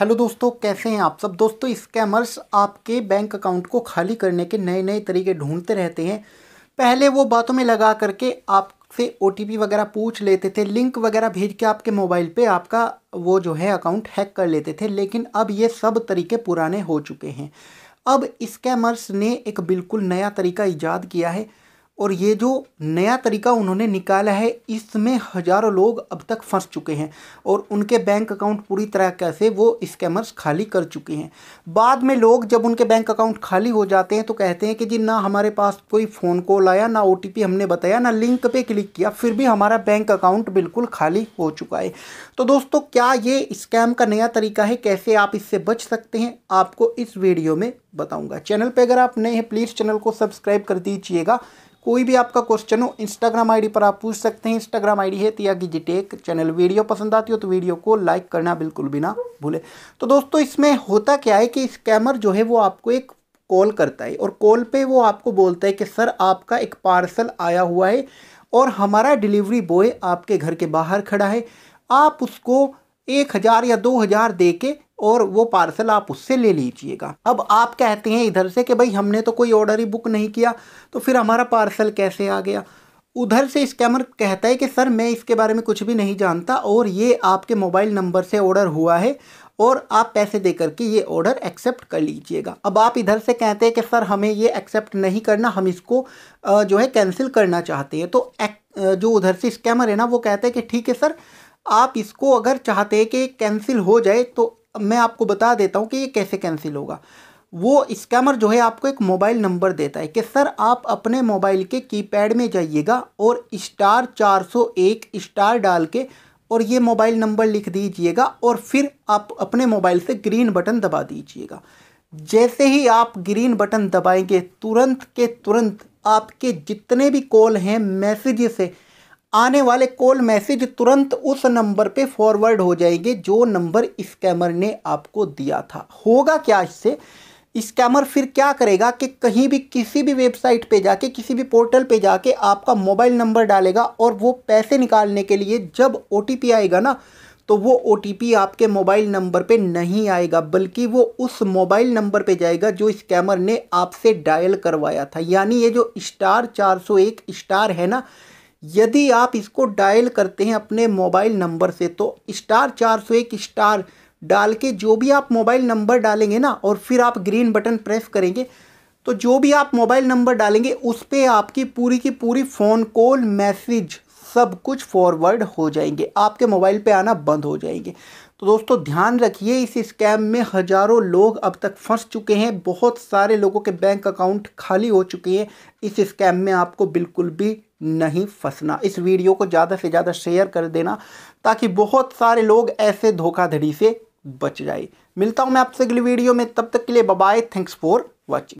hello दोस्तों कैसे हैं आप सब दोस्तों स्कैमर्स आपके बैंक अकाउंट को खाली करने के नए नए तरीके ढूंढते रहते हैं पहले वो बातों में लगा करके आपसे ओ वगैरह पूछ लेते थे लिंक वगैरह भेज के आपके मोबाइल पे आपका वो जो है अकाउंट हैक कर लेते थे लेकिन अब ये सब तरीके पुराने हो चुके हैं अब स्कैमर्स ने एक बिल्कुल नया तरीका ईजाद किया है और ये जो नया तरीका उन्होंने निकाला है इसमें हजारों लोग अब तक फंस चुके हैं और उनके बैंक अकाउंट पूरी तरह कैसे वो स्कैमर्स खाली कर चुके हैं बाद में लोग जब उनके बैंक अकाउंट खाली हो जाते हैं तो कहते हैं कि जी ना हमारे पास कोई फ़ोन कॉल आया ना ओ हमने बताया ना लिंक पर क्लिक किया फिर भी हमारा बैंक अकाउंट बिल्कुल खाली हो चुका है तो दोस्तों क्या ये स्कैम का नया तरीका है कैसे आप इससे बच सकते हैं आपको इस वीडियो में बताऊँगा चैनल पर अगर आप नए हैं प्लीज़ चैनल को सब्सक्राइब कर दीजिएगा कोई भी आपका क्वेश्चन हो इंस्टाग्राम आईडी पर आप पूछ सकते हैं इंस्टाग्राम आईडी है तिया जी टेक चैनल वीडियो पसंद आती हो तो वीडियो को लाइक करना बिल्कुल भी ना भूले तो दोस्तों इसमें होता क्या है कि स्कैमर जो है वो आपको एक कॉल करता है और कॉल पे वो आपको बोलता है कि सर आपका एक पार्सल आया हुआ है और हमारा डिलीवरी बॉय आपके घर के बाहर खड़ा है आप उसको एक हज़ार या दो हज़ार दे के और वो पार्सल आप उससे ले लीजिएगा अब आप कहते हैं इधर से कि भाई हमने तो कोई ऑर्डर ही बुक नहीं किया तो फिर हमारा पार्सल कैसे आ गया उधर से स्कैमर कहता है कि सर मैं इसके बारे में कुछ भी नहीं जानता और ये आपके मोबाइल नंबर से ऑर्डर हुआ है और आप पैसे दे करके ये ऑर्डर एक्सेप्ट कर लीजिएगा अब आप इधर से कहते हैं कि सर हमें ये एक्सेप्ट नहीं करना हम इसको जो है कैंसिल करना चाहते हैं तो जो उधर से स्कैमर है ना वो कहते हैं कि ठीक है सर आप इसको अगर चाहते हैं कि कैंसिल हो जाए तो मैं आपको बता देता हूँ कि ये कैसे कैंसिल होगा वो स्कैमर जो है आपको एक मोबाइल नंबर देता है कि सर आप अपने मोबाइल के कीपैड में जाइएगा और स्टार 401 स्टार डाल के और ये मोबाइल नंबर लिख दीजिएगा और फिर आप अपने मोबाइल से ग्रीन बटन दबा दीजिएगा जैसे ही आप ग्रीन बटन दबाएंगे तुरंत के तुरंत आपके जितने भी कॉल हैं मैसेजेस है आने वाले कॉल मैसेज तुरंत उस नंबर पे फॉरवर्ड हो जाएंगे जो नंबर स्कैमर ने आपको दिया था होगा क्या इससे स्कैमर फिर क्या करेगा कि कहीं भी किसी भी वेबसाइट पे जाके किसी भी पोर्टल पे जाके आपका मोबाइल नंबर डालेगा और वो पैसे निकालने के लिए जब ओ आएगा ना तो वो ओ आपके मोबाइल नंबर पे नहीं आएगा बल्कि वो उस मोबाइल नंबर पे जाएगा जो स्कैमर ने आपसे डायल करवाया था यानी ये जो स्टार एक स्टार है ना यदि आप इसको डायल करते हैं अपने मोबाइल नंबर से तो स्टार चार सौ एक स्टार डाल के जो भी आप मोबाइल नंबर डालेंगे ना और फिर आप ग्रीन बटन प्रेस करेंगे तो जो भी आप मोबाइल नंबर डालेंगे उस पर आपकी पूरी की पूरी फ़ोन कॉल मैसेज सब कुछ फॉरवर्ड हो जाएंगे आपके मोबाइल पे आना बंद हो जाएंगे तो दोस्तों ध्यान रखिए इस स्कैम में हज़ारों लोग अब तक फंस चुके हैं बहुत सारे लोगों के बैंक अकाउंट खाली हो चुके हैं इस स्कैम में आपको बिल्कुल भी नहीं फंसना इस वीडियो को ज़्यादा से ज़्यादा शेयर कर देना ताकि बहुत सारे लोग ऐसे धोखाधड़ी से बच जाए मिलता हूँ मैं आपसे अगली वीडियो में तब तक के लिए बाय थैंक्स फॉर वॉचिंग